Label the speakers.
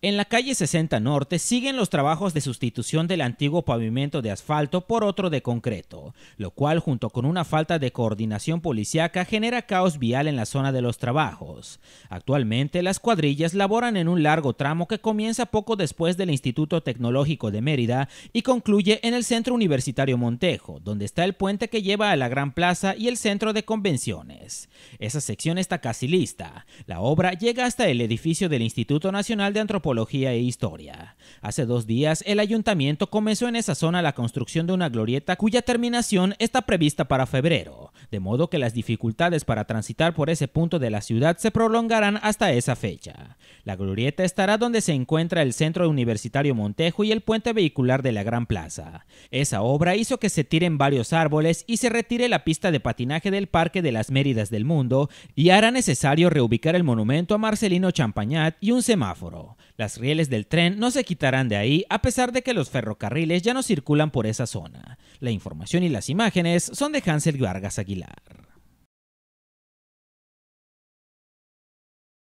Speaker 1: En la calle 60 Norte siguen los trabajos de sustitución del antiguo pavimento de asfalto por otro de concreto, lo cual junto con una falta de coordinación policiaca genera caos vial en la zona de los trabajos. Actualmente las cuadrillas laboran en un largo tramo que comienza poco después del Instituto Tecnológico de Mérida y concluye en el Centro Universitario Montejo, donde está el puente que lleva a la Gran Plaza y el Centro de Convenciones. Esa sección está casi lista. La obra llega hasta el edificio del Instituto Nacional de Antropología e Historia. Hace dos días, el ayuntamiento comenzó en esa zona la construcción de una glorieta cuya terminación está prevista para febrero de modo que las dificultades para transitar por ese punto de la ciudad se prolongarán hasta esa fecha. La glorieta estará donde se encuentra el Centro Universitario Montejo y el puente vehicular de la Gran Plaza. Esa obra hizo que se tiren varios árboles y se retire la pista de patinaje del Parque de las Méridas del Mundo y hará necesario reubicar el monumento a Marcelino Champañat y un semáforo. Las rieles del tren no se quitarán de ahí a pesar de que los ferrocarriles ya no circulan por esa zona. La información y las imágenes son de Hansel Vargas Aguilar. Aguilar.